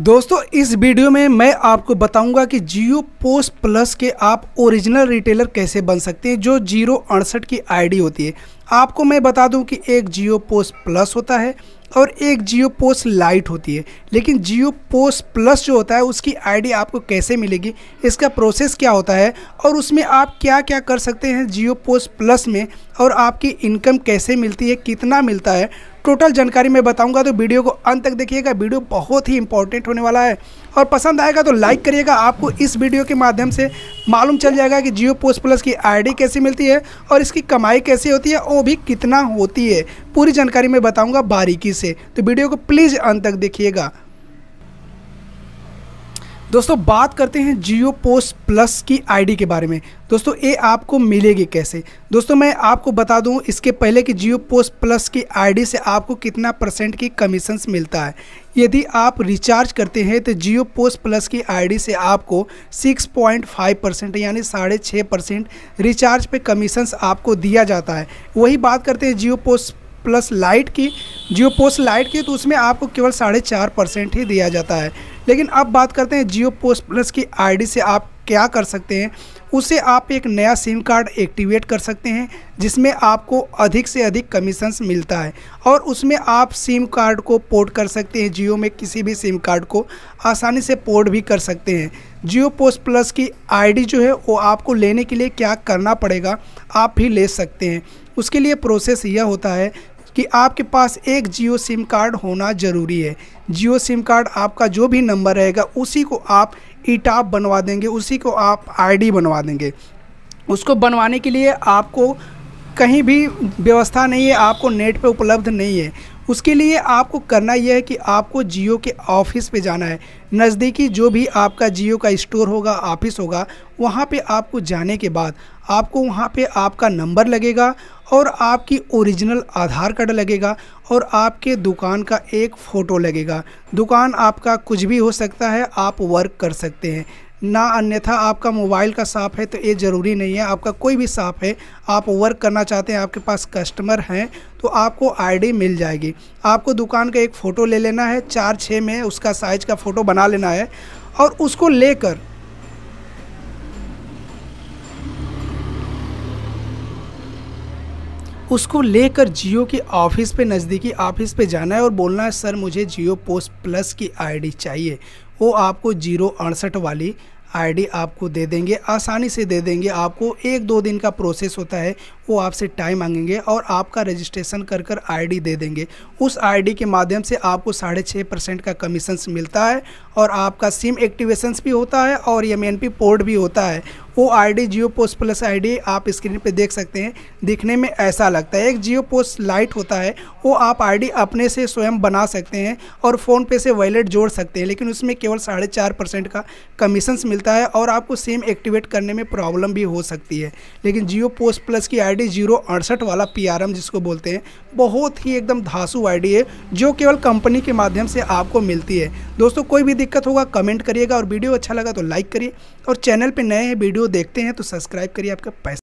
दोस्तों इस वीडियो में मैं आपको बताऊंगा कि जियो पोस्ट प्लस के आप ओरिजिनल रिटेलर कैसे बन सकते हैं जो जीरो अड़सठ की आईडी होती है आपको मैं बता दूं कि एक जियो पोस्ट प्लस होता है और एक जियो पोस्ट लाइट होती है लेकिन जियो पोस्ट प्लस जो होता है उसकी आईडी आपको कैसे मिलेगी इसका प्रोसेस क्या होता है और उसमें आप क्या क्या कर सकते हैं जियो पोस्ट प्लस में और आपकी इनकम कैसे मिलती है कितना मिलता है टोटल जानकारी मैं बताऊंगा तो वीडियो को अंत तक देखिएगा वीडियो बहुत ही इंपॉर्टेंट होने वाला है और पसंद आएगा तो लाइक करिएगा आपको इस वीडियो के माध्यम से मालूम चल जाएगा कि जियो पोस्ट प्लस की आईडी कैसी मिलती है और इसकी कमाई कैसी होती है वो भी कितना होती है पूरी जानकारी मैं बताऊँगा बारीकी से तो वीडियो को प्लीज़ अंत तक देखिएगा दोस्तों बात करते हैं जियो पोस्ट प्लस की आईडी के बारे में दोस्तों ये आपको मिलेगी कैसे दोस्तों मैं आपको बता दूं इसके पहले कि जियो पोस्ट प्लस की आईडी से आपको कितना परसेंट की कमीशंस मिलता है यदि आप रिचार्ज करते हैं तो जियो पोस्ट प्लस की आईडी से आपको 6.5 परसेंट यानी साढ़े छः परसेंट रिचार्ज पे कमीशंस आपको दिया जाता है वही बात करते हैं जियो पोस्ट प्लस लाइट की जियो पोस्ट लाइट की तो उसमें आपको केवल साढ़े चार परसेंट ही दिया जाता है लेकिन अब बात करते हैं जियो पोस्ट प्लस की आईडी से आप क्या कर सकते हैं उसे आप एक नया सिम कार्ड एक्टिवेट कर सकते हैं जिसमें आपको अधिक से अधिक कमीशंस मिलता है और उसमें आप सिम कार्ड को पोर्ट कर सकते हैं जियो में किसी भी सिम कार्ड को आसानी से पोर्ट भी कर सकते हैं जियो पोस्ट प्लस की आईडी जो है वो आपको लेने के लिए क्या करना पड़ेगा आप भी ले सकते हैं उसके लिए प्रोसेस यह होता है कि आपके पास एक जियो सिम कार्ड होना ज़रूरी है जियो सिम कार्ड आपका जो भी नंबर रहेगा उसी को आप ईटाप बनवा देंगे उसी को आप आईडी बनवा देंगे उसको बनवाने के लिए आपको कहीं भी व्यवस्था नहीं है आपको नेट पे उपलब्ध नहीं है उसके लिए आपको करना यह है कि आपको जियो के ऑफिस पे जाना है नज़दीकी जो भी आपका जियो का स्टोर होगा ऑफिस होगा वहाँ पे आपको जाने के बाद आपको वहाँ पे आपका नंबर लगेगा और आपकी ओरिजिनल आधार कार्ड लगेगा और आपके दुकान का एक फ़ोटो लगेगा दुकान आपका कुछ भी हो सकता है आप वर्क कर सकते हैं ना अन्यथा आपका मोबाइल का साफ़ है तो ये ज़रूरी नहीं है आपका कोई भी साफ़ है आप वर्क करना चाहते हैं आपके पास कस्टमर हैं तो आपको आईडी मिल जाएगी आपको दुकान का एक फ़ोटो ले लेना है चार छः में उसका साइज़ का फ़ोटो बना लेना है और उसको लेकर उसको लेकर जियो के ऑफिस पे नज़दीकी ऑफिस पे जाना है और बोलना है सर मुझे जियो पोस्ट प्लस की आईडी चाहिए वो आपको जीरो अड़सठ वाली आईडी आपको दे देंगे आसानी से दे देंगे आपको एक दो दिन का प्रोसेस होता है वो आपसे टाइम मांगेंगे और आपका रजिस्ट्रेशन कर कर आई दे देंगे उस आईडी के माध्यम से आपको साढ़े छः परसेंट का कमीशंस मिलता है और आपका सिम एक्टिवेशंस भी होता है और एम पोर्ट भी होता है वो ID Jio post plus I आप स्क्रीन पर देख सकते हैं दिखने में ऐसा लगता है एक जियो पोस्ट लाइट होता है वो आप आई अपने से स्वयं बना सकते हैं और फ़ोन पे से वैलेट जोड़ सकते हैं लेकिन उसमें केवल साढ़े चार परसेंट का कमीशन मिलता है और आपको सिम एक्टिवेट करने में प्रॉब्लम भी हो सकती है लेकिन जियो पोस्ट प्लस की आई डी जीरो अड़सठ वाला पी आर एम जिसको बोलते हैं बहुत ही एकदम धासु आई डी है जो केवल कंपनी के माध्यम से आपको मिलती है दोस्तों कोई भी दिक्कत होगा कमेंट करिएगा और वीडियो अच्छा लगा तो लाइक करिए और चैनल पर नए हैं वीडियो वीडियो देखते हैं तो सब्सक्राइब करिए आपका पैसा